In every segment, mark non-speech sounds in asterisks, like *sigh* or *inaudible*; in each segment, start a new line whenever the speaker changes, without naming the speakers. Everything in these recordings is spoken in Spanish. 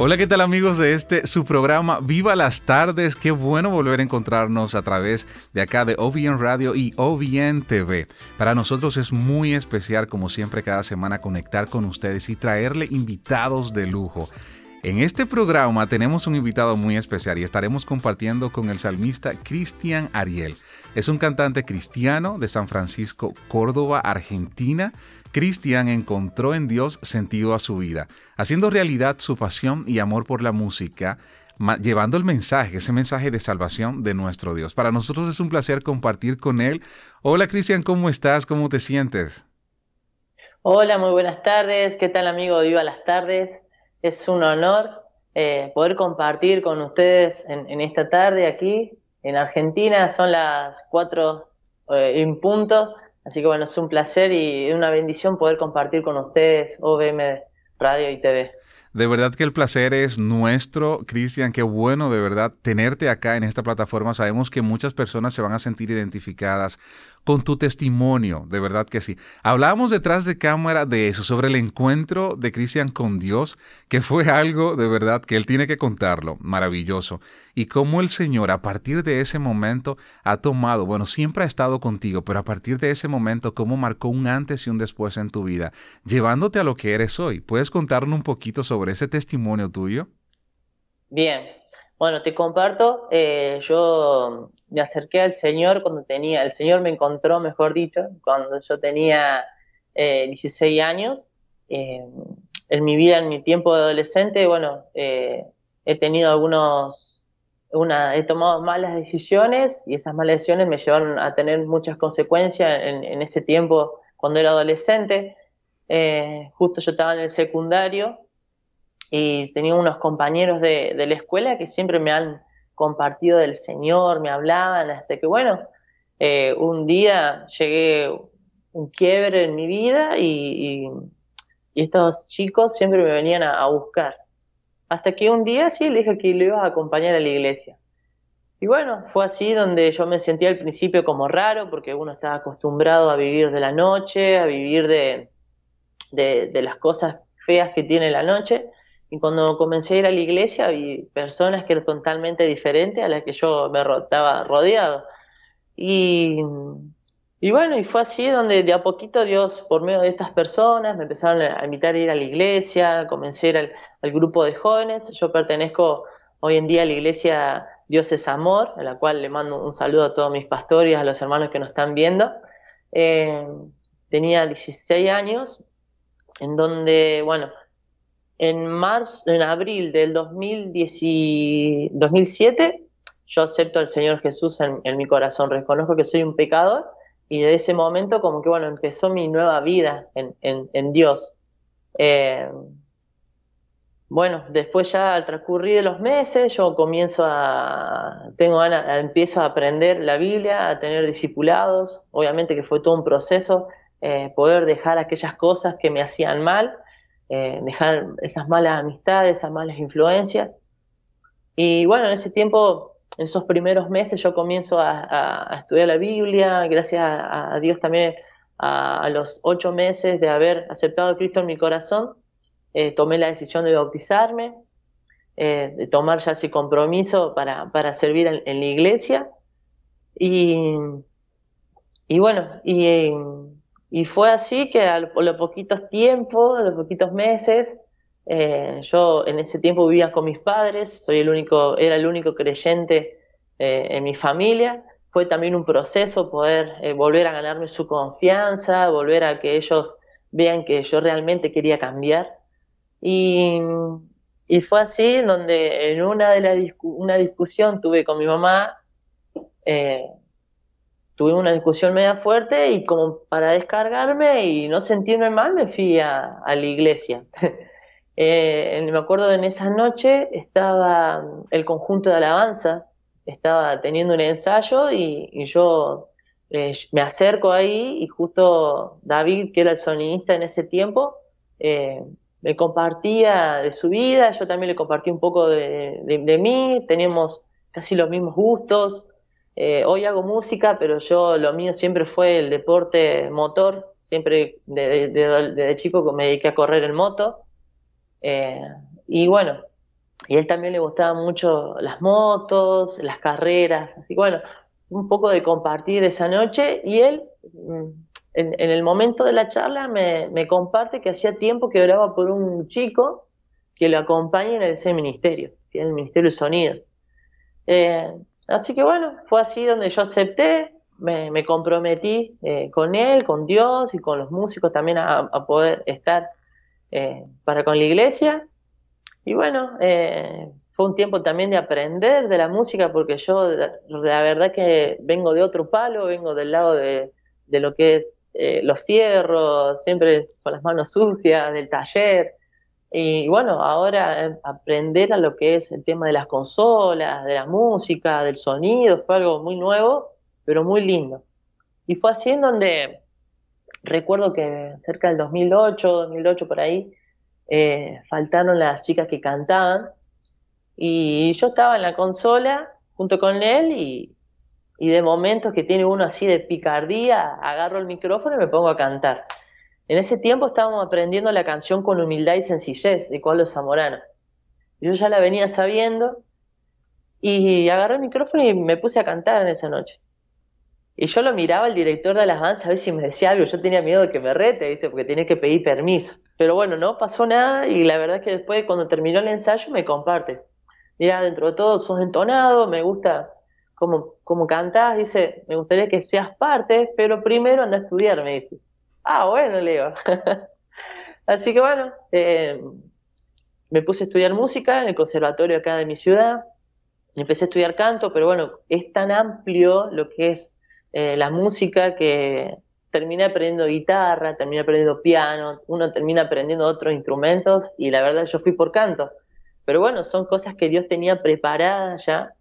Hola, ¿qué tal amigos de este su programa Viva las tardes? Qué bueno volver a encontrarnos a través de acá de OVN Radio y OVN TV. Para nosotros es muy especial, como siempre, cada semana conectar con ustedes y traerle invitados de lujo. En este programa tenemos un invitado muy especial y estaremos compartiendo con el salmista Cristian Ariel. Es un cantante cristiano de San Francisco, Córdoba, Argentina Cristian encontró en Dios sentido a su vida, haciendo realidad su pasión y amor por la música, llevando el mensaje, ese mensaje de salvación de nuestro Dios. Para nosotros es un placer compartir con él. Hola Cristian, ¿cómo estás? ¿Cómo te sientes?
Hola, muy buenas tardes. ¿Qué tal amigo? Viva las tardes. Es un honor eh, poder compartir con ustedes en, esta tarde aquí en Argentina. Son las cuatro eh, en punto Así que bueno, es un placer y una bendición poder compartir con ustedes OBM Radio y TV.
De verdad que el placer es nuestro, Cristian. Qué bueno de verdad tenerte acá en esta plataforma. Sabemos que muchas personas se van a sentir identificadas con tu testimonio, de verdad que sí. Hablábamos detrás de cámara de eso, sobre el encuentro de Cristian con Dios, que fue algo de verdad que él tiene que contarlo, maravilloso. Y cómo el Señor a partir de ese momento ha tomado, bueno, siempre ha estado contigo, pero a partir de ese momento, cómo marcó un antes y un después en tu vida, llevándote a lo que eres hoy. ¿Puedes contarnos un poquito sobre ese testimonio tuyo?
Bien, bueno, te comparto, eh, yo me acerqué al Señor cuando tenía, el Señor me encontró, mejor dicho, cuando yo tenía 16 eh, años. Eh, en mi vida, en mi tiempo de adolescente, bueno, he tenido algunos, una, he tomado malas decisiones y esas malas decisiones me llevaron a tener muchas consecuencias en, en ese tiempo cuando era adolescente. justo yo estaba en el secundario y tenía unos compañeros de, la escuela que siempre me han compartido del Señor, me hablaban, hasta que bueno, eh, un día llegué un quiebre en mi vida y, estos chicos siempre me venían a, buscar. Hasta que un día sí le dije que lo iba a acompañar a la iglesia. Y bueno, fue así donde yo me sentía al principio como raro, porque uno estaba acostumbrado a vivir de la noche, a vivir de, de las cosas feas que tiene la noche. Y cuando comencé a ir a la iglesia vi personas que eran totalmente diferentes a las que yo me estaba rodeado. Y, y bueno, y fue así donde de a poquito Dios, por medio de estas personas, me empezaron a invitar a ir a la iglesia, comencé a ir al, grupo de jóvenes. Yo pertenezco hoy en día a la iglesia Dios es Amor, a la cual le mando un saludo a todos mis pastores, y a los hermanos que nos están viendo. Eh, tenía 16 años, en donde, bueno, en marzo, en abril del 2007, yo acepto al Señor Jesús en, mi corazón, reconozco que soy un pecador y de ese momento como que, bueno, empezó mi nueva vida en, Dios. Eh, bueno, después ya al transcurrir de los meses, yo comienzo a, tengo empiezo a aprender la Biblia, a tener discipulados, obviamente que fue todo un proceso, eh, poder dejar aquellas cosas que me hacían mal, eh, dejar esas malas amistades, esas malas influencias. Y bueno, en ese tiempo, en esos primeros meses, yo comienzo a, estudiar la Biblia, gracias a, Dios también a, los ocho meses de haber aceptado a Cristo en mi corazón, eh, tomé la decisión de bautizarme, eh, de tomar ya ese compromiso para, servir en, la iglesia. Y, y bueno, y y fue así que a los poquitos tiempos, a los poquitos meses, eh, yo en ese tiempo vivía con mis padres, soy el único, era el único creyente eh, en mi familia. Fue también un proceso poder eh, volver a ganarme su confianza, volver a que ellos vean que yo realmente quería cambiar. Y, fue así donde en una de una discusión tuve con mi mamá, Tuve una discusión media fuerte y como para descargarme y no sentirme mal me fui a, la iglesia. *laughs* Eh, me acuerdo en esa noche estaba mm, el conjunto de alabanza, estaba teniendo un ensayo y, yo eh, me acerco ahí y justo David, que era el sonidista en ese tiempo, eh, me compartía de su vida, yo también le compartí un poco de, de mí, tenemos casi los mismos gustos, eh, hoy hago música, pero yo lo mío siempre fue el deporte motor. Siempre de, chico me dediqué a correr en moto. Eh, y bueno, y él también le gustaban mucho las motos, las carreras. Así bueno, un poco de compartir esa noche. Y él, mm, en, el momento de la charla, me, comparte que hacía tiempo que oraba por un chico que lo acompañe en ese ministerio, que el Ministerio de Sonido. Eh, Así que bueno, fue así donde yo acepté, me, comprometí eh, con él, con Dios y con los músicos también a, poder estar eh, para con la iglesia. Y bueno, eh, fue un tiempo también de aprender de la música, porque yo la verdad que vengo de otro palo, vengo del lado de, de lo que es los fierros, siempre con las manos sucias, del taller. Eh, y bueno, ahora eh, aprender a lo que es el tema de las consolas, de la música, del sonido, fue algo muy nuevo, pero muy lindo. Y fue así en donde recuerdo que cerca del 2008, 2008 por ahí, eh, faltaron las chicas que cantaban. Y yo estaba en la consola junto con él y, y de momentos que tiene uno así de picardía, agarro el micrófono y me pongo a cantar. En ese tiempo estábamos aprendiendo la canción con humildad y sencillez de Carlos Zamorano. Yo ya la venía sabiendo y agarré el micrófono y me puse a cantar en esa noche. Y yo lo miraba al director de las bandas a ver si me decía algo. Yo tenía miedo de que me rete, ¿viste? porque tenía que pedir permiso. Pero bueno, no pasó nada y la verdad es que después cuando terminó el ensayo me comparte. Mira, dentro de todo sos entonado, me gusta cómo, cómo cantás. Dice, me gustaría que seas parte, pero primero anda a estudiar, me dice. Ah, bueno, Leo, *laughs* Así que bueno, eh, me puse a estudiar música en el conservatorio acá de mi ciudad. Empecé a estudiar canto, pero bueno, es tan amplio lo que es eh, la música que terminé aprendiendo guitarra, terminé aprendiendo piano, uno termina aprendiendo otros instrumentos y la verdad yo fui por canto. Pero bueno, son cosas que Dios tenía preparadas ya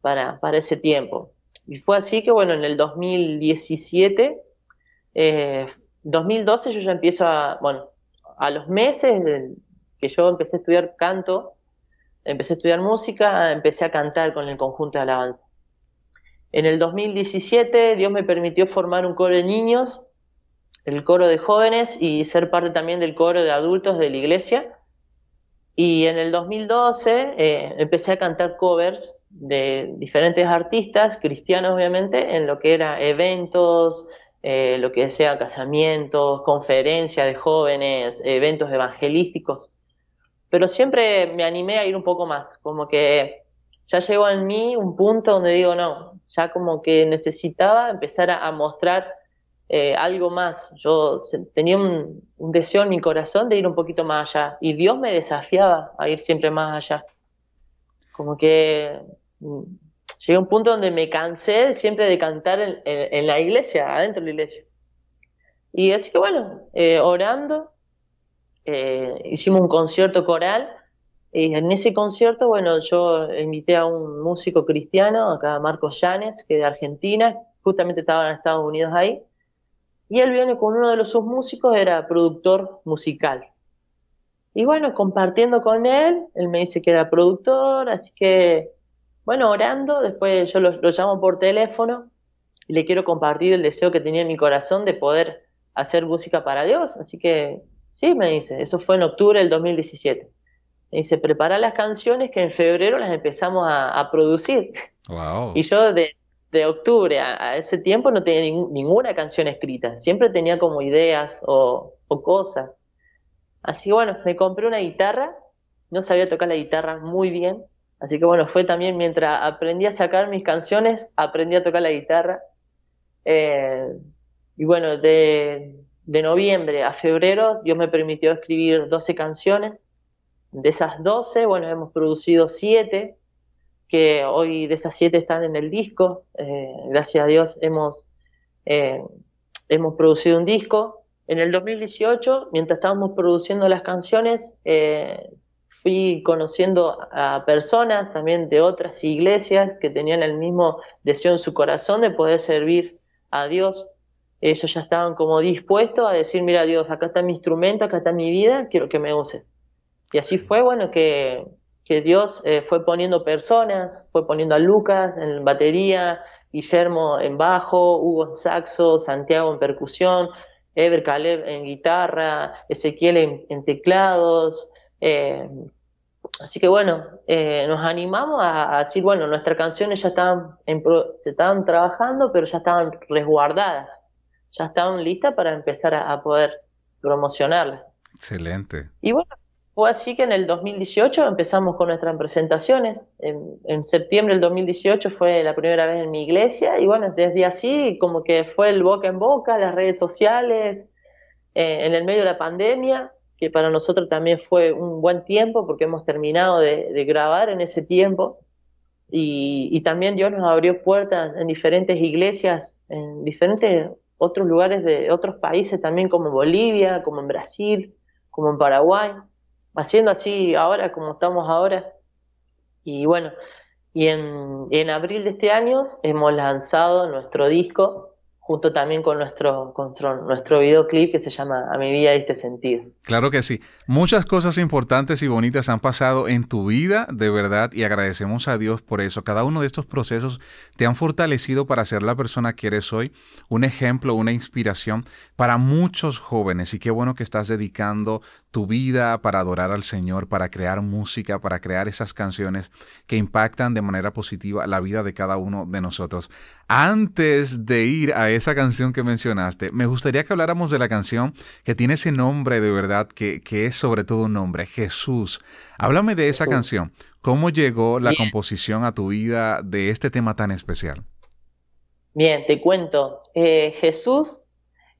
para, para ese tiempo. Y fue así que bueno, en el 2017 2012 yo ya empiezo a, bueno, a los meses que yo empecé a estudiar canto, empecé a estudiar música, empecé a cantar con el conjunto de alabanza. En el 2017 Dios me permitió formar un coro de niños, el coro de jóvenes y ser parte también del coro de adultos de la iglesia. Y en el 2012 eh, empecé a cantar covers de diferentes artistas, cristianos obviamente, en lo que era eventos, eh, lo que sea casamientos, conferencias de jóvenes, eventos evangelísticos, pero siempre me animé a ir un poco más, como que ya llegó en mí un punto donde digo, no, ya como que necesitaba empezar a, mostrar eh, algo más. Yo tenía un, deseo en mi corazón de ir un poquito más allá y Dios me desafiaba a ir siempre más allá. Como que mm, llegué a un punto donde me cansé siempre de cantar en, la iglesia, adentro de la iglesia. Y así que bueno, eh, orando, eh, hicimos un concierto coral. Y en ese concierto, bueno, yo invité a un músico cristiano, acá Marcos Llanes, que de Argentina, justamente estaba en Estados Unidos ahí. Y él viene con uno de los, sus músicos, era productor musical. Y bueno, compartiendo con él, él me dice que era productor, así que bueno, orando, después yo lo, llamo por teléfono y le quiero compartir el deseo que tenía en mi corazón de poder hacer música para Dios. Así que, sí, me dice, eso fue en octubre del 2017. Me dice, prepara las canciones que en febrero las empezamos a, producir. Wow. Y yo de, octubre a, ese tiempo no tenía ninguna canción escrita, siempre tenía como ideas o, o, cosas. Así bueno, me compré una guitarra, no sabía tocar la guitarra muy bien, Así que bueno, fue también mientras aprendí a sacar mis canciones, aprendí a tocar la guitarra. Eh, y bueno, de, noviembre a febrero, Dios me permitió escribir 12 canciones. De esas 12, bueno, hemos producido 7, que hoy de esas 7 están en el disco. Eh, gracias a Dios hemos, eh, hemos producido un disco. En el 2018, mientras estábamos produciendo las canciones, fui conociendo a personas también de otras iglesias que tenían el mismo deseo en su corazón de poder servir a Dios. Ellos ya estaban como dispuestos a decir, mira Dios, acá está mi instrumento, acá está mi vida, quiero que me uses. Y así fue, bueno, que, que Dios eh, fue poniendo personas, fue poniendo a Lucas en batería, Guillermo en bajo, Hugo en saxo, Santiago en percusión, Ever Caleb en guitarra, Ezequiel en teclados, eh, así que bueno, eh, nos animamos a, decir, bueno, nuestras canciones ya estaban se estaban trabajando, pero ya estaban resguardadas, ya estaban listas para empezar a, poder promocionarlas.
Excelente.
Y bueno, fue así que en el 2018 empezamos con nuestras presentaciones. En, septiembre del 2018 fue la primera vez en mi iglesia y bueno, desde así como que fue el boca en boca, las redes sociales, eh, en el medio de la pandemia, que para nosotros también fue un buen tiempo porque hemos terminado de, grabar en ese tiempo. Y, también Dios nos abrió puertas en diferentes iglesias, en diferentes otros lugares de otros países también, como Bolivia, como en Brasil, como en Paraguay, haciendo así ahora como estamos ahora. Y bueno, y en, en abril de este año hemos lanzado nuestro disco junto también con nuestro, nuestro videoclip que se llama A mi vida este sentido.
Claro que sí. Muchas cosas importantes y bonitas han pasado en tu vida, de verdad, y agradecemos a Dios por eso. Cada uno de estos procesos te han fortalecido para ser la persona que eres hoy, un ejemplo, una inspiración para muchos jóvenes. Y qué bueno que estás dedicando tu vida para adorar al Señor, para crear música, para crear esas canciones que impactan de manera positiva la vida de cada uno de nosotros. Antes de ir a esa canción que mencionaste, me gustaría que habláramos de la canción que tiene ese nombre de verdad, que, es sobre todo un nombre, Jesús. Háblame de esa canción. ¿Cómo llegó la composición a tu vida de este tema tan especial?
Bien, te cuento. Eh, Jesús,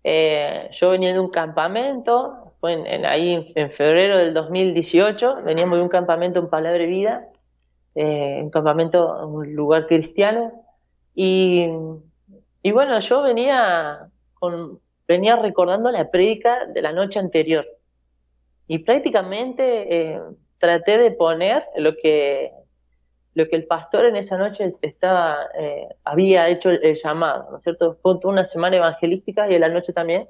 eh, yo venía de un campamento, fue ahí en febrero del 2018, veníamos de un campamento en Palabra de Vida, eh, un campamento, un lugar cristiano, y, bueno, yo venía, con, venía recordando la prédica de la noche anterior, y prácticamente eh, traté de poner lo que, lo que el pastor en esa noche estaba, eh, había hecho el, el llamado, ¿no es cierto? Fue una semana evangelística y en la noche también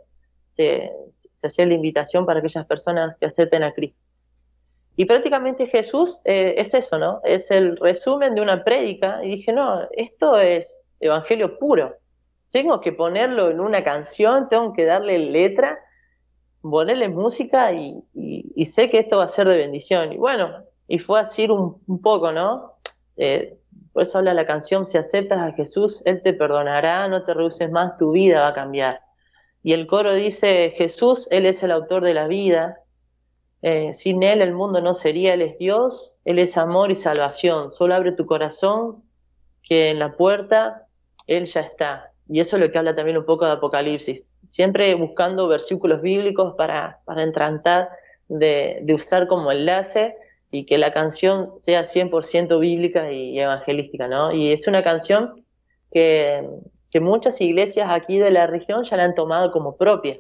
este, se, hacía la invitación para aquellas personas que acepten a Cristo. Y prácticamente Jesús eh, es eso, ¿no? Es el resumen de una prédica. Y dije, no, esto es evangelio puro. Tengo que ponerlo en una canción, tengo que darle letra, ponerle música y, sé que esto va a ser de bendición. Y bueno, y fue así un, poco, ¿no? Pues por eso habla la canción, si aceptas a Jesús, Él te perdonará, no te reduces más, tu vida va a cambiar. Y el coro dice, Jesús, Él es el autor de la vida, eh, sin Él el mundo no sería, Él es Dios, Él es amor y salvación, solo abre tu corazón, que en la puerta Él ya está. Y eso es lo que habla también un poco de Apocalipsis, siempre buscando versículos bíblicos para, para entrantar de, de usar como enlace y que la canción sea 100% bíblica y evangelística, ¿no? Y es una canción que que muchas iglesias aquí de la región ya la han tomado como propia.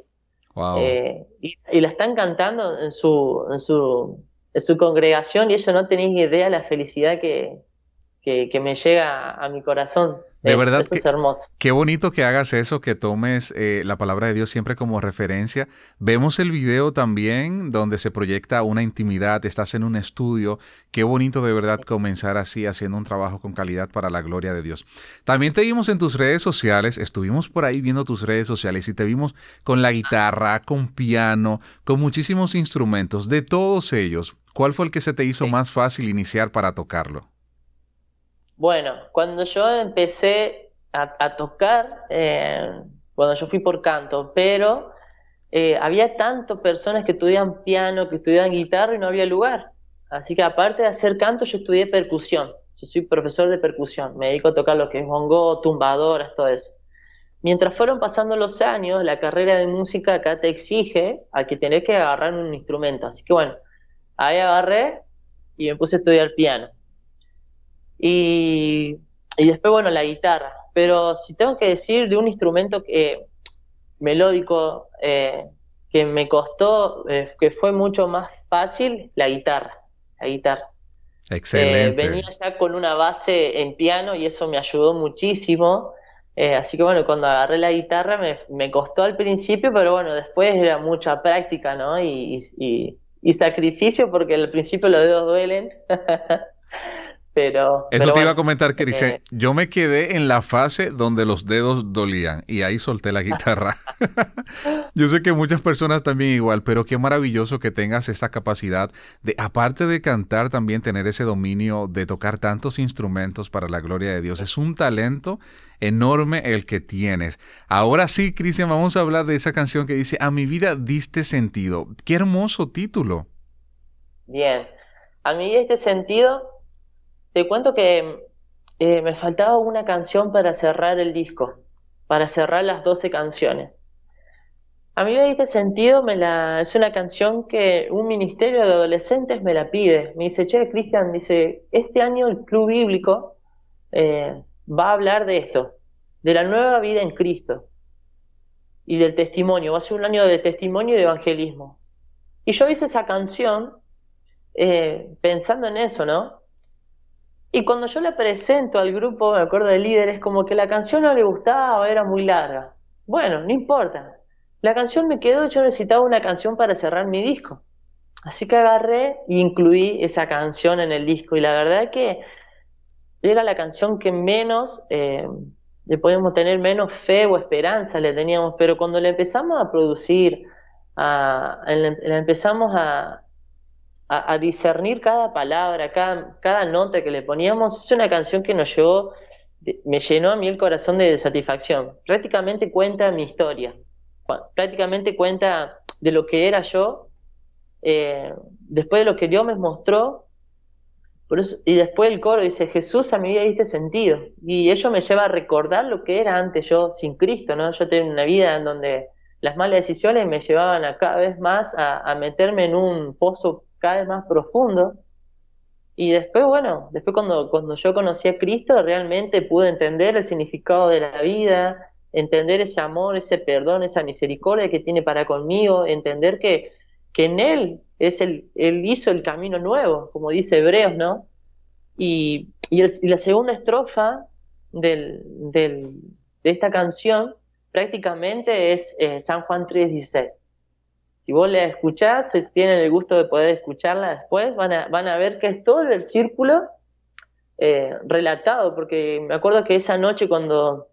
Eh, y, la están cantando en su, en su, en su congregación y eso no tenéis idea de la felicidad que, me llega a mi corazón de verdad.
Qué bonito que hagas eso, que tomes eh, la palabra de Dios siempre como referencia. Vemos el video también donde se proyecta una intimidad, estás en un estudio. Qué bonito de verdad comenzar así, haciendo un trabajo con calidad para la gloria de Dios. También te vimos en tus redes sociales, estuvimos por ahí viendo tus redes sociales y te vimos con la guitarra, con piano, con muchísimos instrumentos. De todos ellos, ¿cuál fue el que se te hizo más fácil iniciar para tocarlo?
Bueno, cuando yo empecé a, tocar, cuando eh, yo fui por canto, pero eh, había tantas personas que estudian piano, que estudian guitarra y no había lugar. Así que aparte de hacer canto, yo estudié percusión. Yo soy profesor de percusión, me dedico a tocar lo que es bongo, tumbadoras, todo eso. Mientras fueron pasando los años, la carrera de música acá te exige a que tenés que agarrar un instrumento. Así que bueno, ahí agarré y me puse a estudiar piano. Y, y después, bueno, la guitarra. Pero si tengo que decir de un instrumento que, melódico eh, que me costó, eh, que fue mucho más fácil, la guitarra. La guitarra.
Excelente. Eh, venía
ya con una base en piano y eso me ayudó muchísimo. así que bueno, cuando agarré la guitarra me, me, costó al principio, pero bueno, después era mucha práctica, ¿no? Y, y sacrificio porque al principio los dedos duelen. *laughs* Eso
te iba a comentar, Cristian. yo me quedé en la fase donde los dedos dolían y ahí solté la *laughs* guitarra. *laughs* yo sé que muchas personas también igual, pero qué maravilloso que tengas esa capacidad de, aparte de cantar, también tener ese dominio de tocar tantos instrumentos para la gloria de Dios. Es un talento enorme el que tienes. Ahora sí, Cristian, vamos a hablar de esa canción que dice, a mi vida diste sentido. Qué hermoso título.
Bien. A mí diste sentido te cuento que eh, me faltaba una canción para cerrar el disco, para cerrar las 12 canciones. A mí me este sentido, me la, es una canción que un ministerio de adolescentes me la pide. Me dice, che, Cristian, dice, este año el Club Bíblico eh, va a hablar de esto, de la nueva vida en Cristo y del testimonio. Va a ser un año de testimonio y de evangelismo. Y yo hice esa canción eh, pensando en eso, ¿no? Y cuando yo la presento al grupo, me acuerdo de líderes, como que la canción no le gustaba, o era muy larga. Bueno, no importa. La canción me quedó, yo necesitaba una canción para cerrar mi disco. Así que agarré e incluí esa canción en el disco. Y la verdad que era la canción que menos eh, le podíamos tener menos fe o esperanza le teníamos. Pero cuando la empezamos a producir, la empezamos a, a, discernir cada palabra, cada, nota que le poníamos. Es una canción que nos llevó, me llenó a mí el corazón de satisfacción. Prácticamente cuenta mi historia, prácticamente cuenta de lo que era yo, eh, después de lo que Dios me mostró. y después el coro dice, Jesús a mi vida diste sentido. Y eso me lleva a recordar lo que era antes yo sin Cristo, ¿no? Yo tenía una vida en donde las malas decisiones me llevaban a cada vez más a meterme en un pozo cada vez más profundo. Y después, bueno, después cuando, cuando yo conocí a Cristo, realmente pude entender el significado de la vida, entender ese amor, ese perdón, esa misericordia que tiene para conmigo, entender que, que en Él es el, Él hizo el camino nuevo, como dice Hebreos, ¿no? Y, la segunda estrofa del, del, de esta canción prácticamente es eh, San Juan 3.16 si vos la escuchás, si tienen el gusto de poder escucharla después, van a, ver que es todo el versículo eh, relatado, porque me acuerdo que esa noche cuando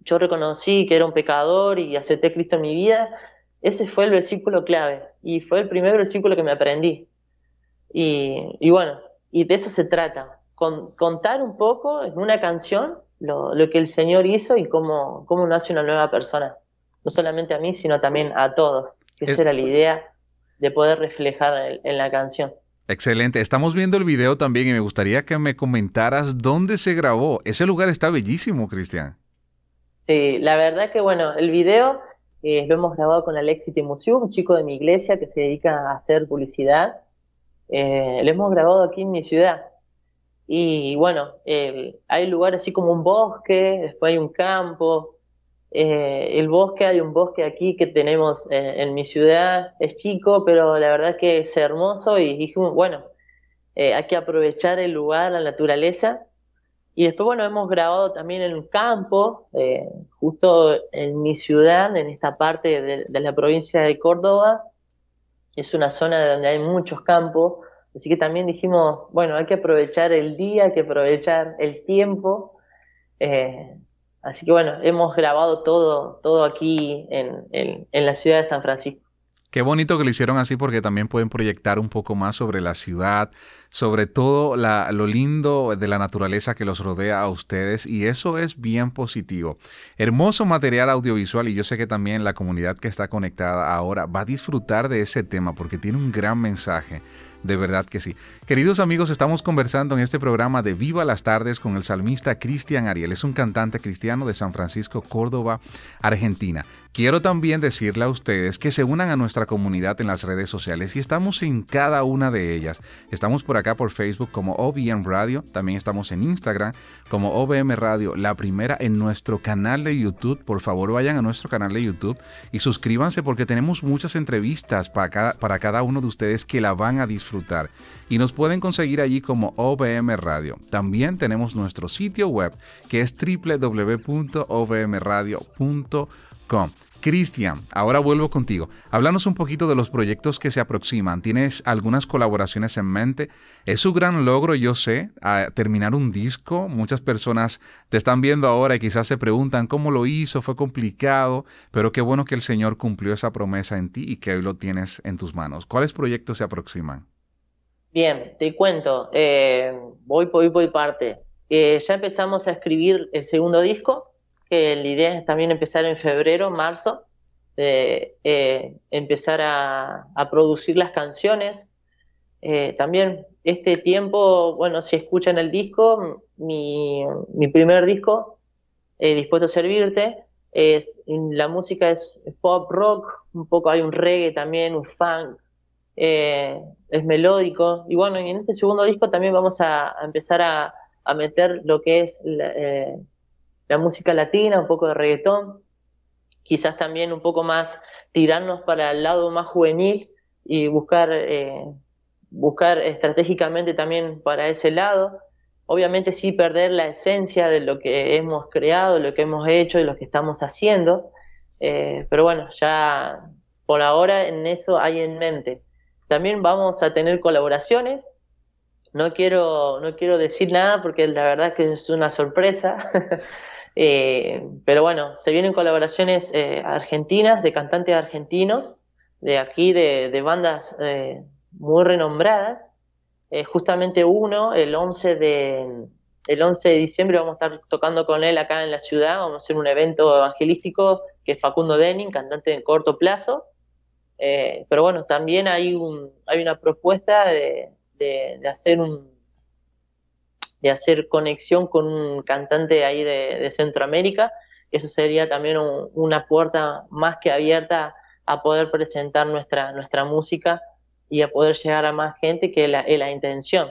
yo reconocí que era un pecador y acepté Cristo en mi vida, ese fue el versículo clave y fue el primer versículo que me aprendí. Y, bueno, y de eso se trata, contar un poco en una canción lo, que el Señor hizo y cómo, cómo nace una nueva persona, no solamente a mí, sino también a todos esa era la idea de poder reflejar en, la canción.
Excelente. Estamos viendo el video también y me gustaría que me comentaras dónde se grabó. Ese lugar está bellísimo, Cristian.
Sí, la verdad que bueno, el video eh, lo hemos grabado con Alexi Temusiu, un chico de mi iglesia que se dedica a hacer publicidad. Eh, lo hemos grabado aquí en mi ciudad. Y bueno, hay lugares así como un bosque, después hay un campo, eh, el bosque, hay un bosque aquí que tenemos eh, en, mi ciudad, es chico, pero la verdad que es hermoso y dijimos, bueno, eh, hay que aprovechar el lugar, la naturaleza. Y después, bueno, hemos grabado también en un campo, justo en mi ciudad, en esta parte de, la provincia de Córdoba. Es una zona donde hay muchos campos, así que también dijimos, bueno, hay que aprovechar el día, hay que aprovechar el tiempo. Así que bueno, hemos grabado todo, todo aquí en, la ciudad de San Francisco.
Qué bonito que lo hicieron así porque también pueden proyectar un poco más sobre la ciudad, sobre todo lo lindo de la naturaleza que los rodea a ustedes y eso es bien positivo. Hermoso material audiovisual y yo sé que también la comunidad que está conectada ahora va a disfrutar de ese tema porque tiene un gran mensaje. De verdad que sí. Queridos amigos, estamos conversando en este programa de Viva las Tardes con el salmista Cristian Ariel. Es un cantante cristiano de San Francisco, Córdoba, Argentina. Quiero también decirle a ustedes que se unan a nuestra comunidad en las redes sociales y estamos en cada una de ellas. Estamos por acá por Facebook como OBM Radio, también estamos en Instagram como OBM Radio, la primera en nuestro canal de YouTube. Por favor, vayan a nuestro canal de YouTube y suscríbanse porque tenemos muchas entrevistas para cada, para cada uno de ustedes que la van a disfrutar y nos pueden conseguir allí como OBM Radio. También tenemos nuestro sitio web que es www.obmradio.com Cristian, ahora vuelvo contigo. Háblanos un poquito de los proyectos que se aproximan. ¿Tienes algunas colaboraciones en mente? Es un gran logro, yo sé, terminar un disco. Muchas personas te están viendo ahora y quizás se preguntan cómo lo hizo, fue complicado, pero qué bueno que el Señor cumplió esa promesa en ti y que hoy lo tienes en tus manos. ¿Cuáles proyectos se aproximan?
Bien, te cuento. Eh, voy, voy, parte. Eh, ya empezamos a escribir el segundo disco que la idea es también empezar en febrero, marzo, eh, empezar a, producir las canciones. Eh, también este tiempo, bueno, si escuchan el disco, mi, primer disco, eh, Dispuesto a Servirte, es, la música es pop rock, un poco hay un reggae también, un funk, es melódico. Y bueno, en este segundo disco también vamos a, empezar a, meter lo que es la música latina, un poco de reggaetón, quizás también un poco más tirarnos para el lado más juvenil y buscar, eh, buscar estratégicamente también para ese lado. Obviamente sí perder la esencia de lo que hemos creado, lo que hemos hecho y lo que estamos haciendo, eh, pero bueno, ya por ahora en eso hay en mente. También vamos a tener colaboraciones. No quiero, no quiero decir nada porque la verdad que es una sorpresa. *laughs* Eh, pero bueno, se vienen colaboraciones eh, argentinas, de cantantes argentinos, de aquí, de, bandas eh, muy renombradas. justamente uno, el 11, de, el 11 de diciembre, vamos a estar tocando con él acá en la ciudad, vamos a hacer un evento evangelístico que es Facundo Denning, cantante de corto plazo. pero bueno, también hay, un, hay una propuesta de hacer un, de hacer conexión con un cantante ahí de, Centroamérica. Eso sería también una puerta más que abierta a poder presentar nuestra, nuestra música y a poder llegar a más gente, que es la intención.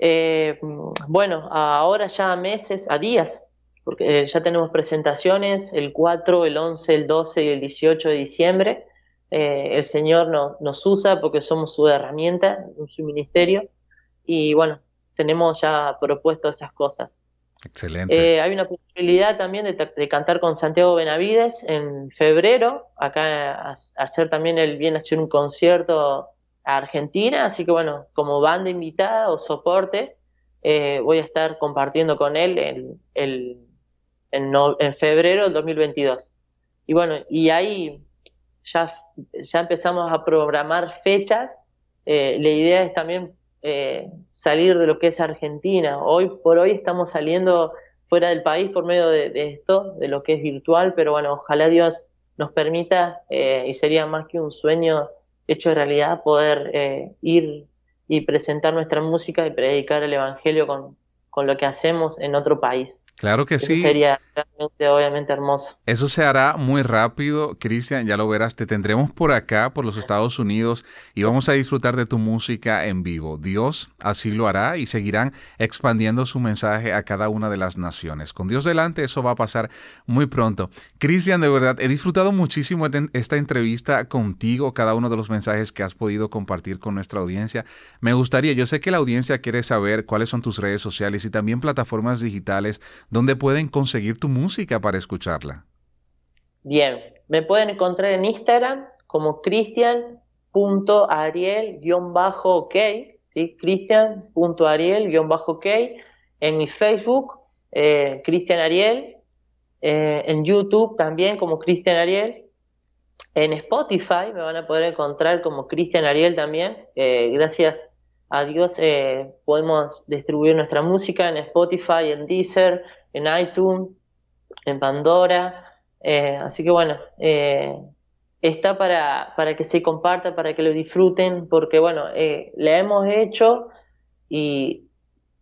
Eh, bueno, ahora ya a meses, a días, porque eh, ya tenemos presentaciones el 4, el 11, el 12 y el 18 de diciembre. Eh, el Señor nos usa porque somos su herramienta, su ministerio. Y bueno, tenemos ya propuesto esas cosas. Excelente. Eh, hay una posibilidad también de, cantar con Santiago Benavides en febrero, acá eh, hacer también, el bien hacer un concierto a Argentina, así que bueno, como banda invitada o soporte, eh, voy a estar compartiendo con él el, el, en, febrero del 2022. Y bueno, y ahí ya, ya empezamos a programar fechas, la idea es también eh, salir de lo que es Argentina. Hoy por hoy estamos saliendo fuera del país por medio de, esto, de lo que es virtual, pero bueno, ojalá Dios nos permita, eh, y sería más que un sueño hecho realidad, poder eh, ir y presentar nuestra música y predicar el Evangelio con, con lo que hacemos en otro país.
Claro que sí. Sería
obviamente hermoso.
Eso se hará muy rápido, Cristian, ya lo verás. Te tendremos por acá, por los Estados Unidos, y vamos a disfrutar de tu música en vivo. Dios así lo hará y seguirán expandiendo su mensaje a cada una de las naciones. Con Dios delante, eso va a pasar muy pronto. Cristian, de verdad, he disfrutado muchísimo este esta entrevista contigo, cada uno de los mensajes que has podido compartir con nuestra audiencia. Me gustaría, yo sé que la audiencia quiere saber cuáles son tus redes sociales y también plataformas digitales ¿Dónde pueden conseguir tu música para escucharla?
Bien, me pueden encontrar en Instagram como cristian.ariel-ok, ¿sí? cristian.ariel-ok, en mi Facebook, eh, Cristian Ariel, eh, en YouTube también como Cristian Ariel, en Spotify me van a poder encontrar como Cristian Ariel también, eh, gracias a Dios eh, podemos distribuir nuestra música en Spotify, en Deezer, en iTunes, en Pandora. Eh, así que bueno, eh, está para, para, que se comparta, para que lo disfruten, porque bueno, la hemos hecho y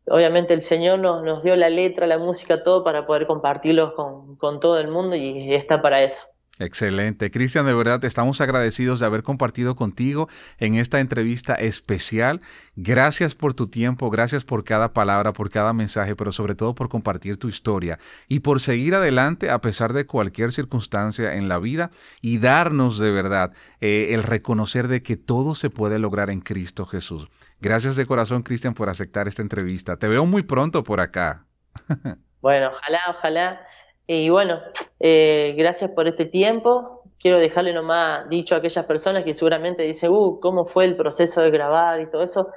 obviamente el Señor nos, nos, dio la letra, la música, todo para poder compartirlos con, con todo el mundo y está para eso.
Excelente. Cristian, de verdad estamos agradecidos de haber compartido contigo en esta entrevista especial. Gracias por tu tiempo, gracias por cada palabra, por cada mensaje, pero sobre todo por compartir tu historia y por seguir adelante a pesar de cualquier circunstancia en la vida y darnos de verdad eh, el reconocer de que todo se puede lograr en Cristo Jesús. Gracias de corazón, Cristian, por aceptar esta entrevista. Te veo muy pronto por acá.
*laughs* bueno, ojalá, ojalá. Y bueno, eh, gracias por este tiempo. Quiero dejarle nomás dicho a aquellas personas que seguramente dicen, uh, ¿cómo fue el proceso de grabar y todo eso?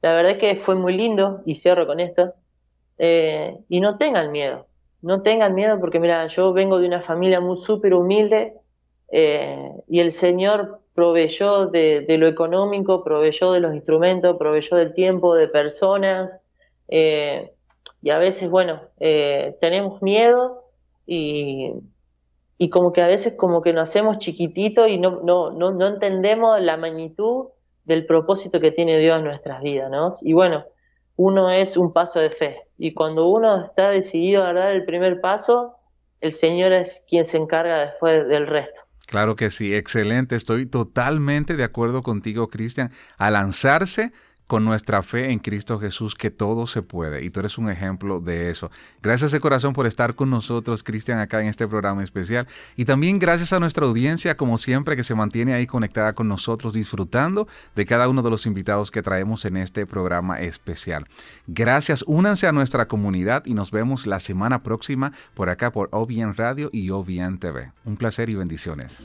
La verdad es que fue muy lindo, y cierro con esto. Eh, y no tengan miedo, no tengan miedo porque mira, yo vengo de una familia muy súper humilde eh, y el Señor proveyó de, lo económico, proveyó de los instrumentos, proveyó del tiempo, de personas. y a veces, bueno, tenemos miedo, y, y como que a veces como que nos hacemos chiquititos y no, no, no, no, entendemos la magnitud del propósito que tiene Dios en nuestras vidas, ¿no? Y bueno, uno es un paso de fe y cuando uno está decidido a dar el primer paso, el Señor es quien se encarga después del resto.
Claro que sí, excelente, estoy totalmente de acuerdo contigo, Cristian, a lanzarse con nuestra fe en Cristo Jesús que todo se puede. Y tú eres un ejemplo de eso. Gracias de corazón por estar con nosotros, Cristian, acá en este programa especial. Y también gracias a nuestra audiencia, como siempre, que se mantiene ahí conectada con nosotros, disfrutando de cada uno de los invitados que traemos en este programa especial. Gracias, únanse a nuestra comunidad y nos vemos la semana próxima por acá por OBN Radio y OBN TV. Un placer y bendiciones.